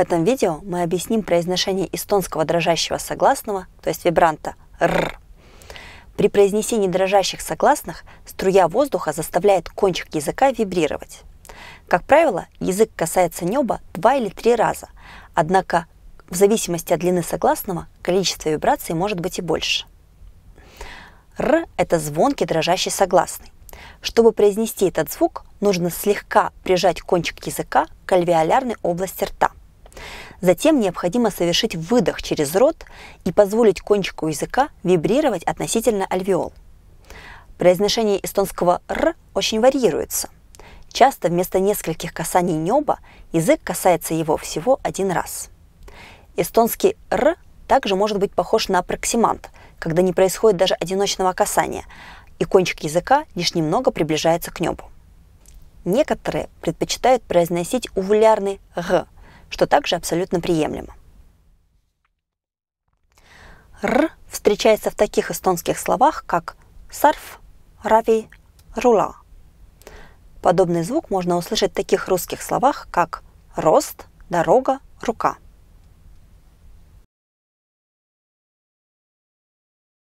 В этом видео мы объясним произношение эстонского дрожащего согласного, то есть вибранта «р». При произнесении дрожащих согласных струя воздуха заставляет кончик языка вибрировать. Как правило, язык касается неба два или три раза, однако в зависимости от длины согласного количество вибраций может быть и больше. «Р» – это звонкий дрожащий согласный. Чтобы произнести этот звук, нужно слегка прижать кончик языка к альвеолярной области рта – Затем необходимо совершить выдох через рот и позволить кончику языка вибрировать относительно альвеол. Произношение эстонского «р» очень варьируется. Часто вместо нескольких касаний неба язык касается его всего один раз. Эстонский «р» также может быть похож на проксимант, когда не происходит даже одиночного касания, и кончик языка лишь немного приближается к небу. Некоторые предпочитают произносить увулярный «г», что также абсолютно приемлемо. «Р» встречается в таких эстонских словах, как «сарф», «рави», «рула». Подобный звук можно услышать в таких русских словах, как «рост», «дорога», «рука».